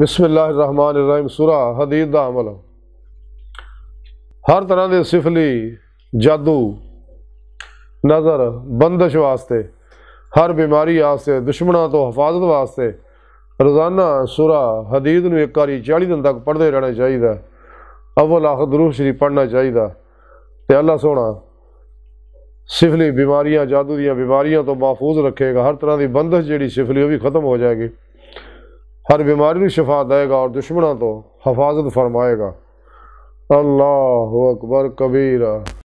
बिस्मिल्लाम सुरा हदीर का अमल हर तरह के सिफली जादू नज़र बंदिश वास्ते हर बीमारी वास्ते दुश्मनों तो हिफाजत वास्ते रोज़ाना सुरा हदीद में एक बारी चाली दिन तक पढ़ते रहना चाहिए अव्वल आख दरूह श्री पढ़ना चाहिए तो अल्लाह सोना सिफली बीमारियां जादू दिया बीमारियों तो महफूज रखेगा हर तरह की बंदिश जी सिफली वह भी खत्म हो जाएगी हर बीमारी में शफा देगा और दुश्मनों तो हफाजत फरमाएगा अल्लाह अकबर कबीरा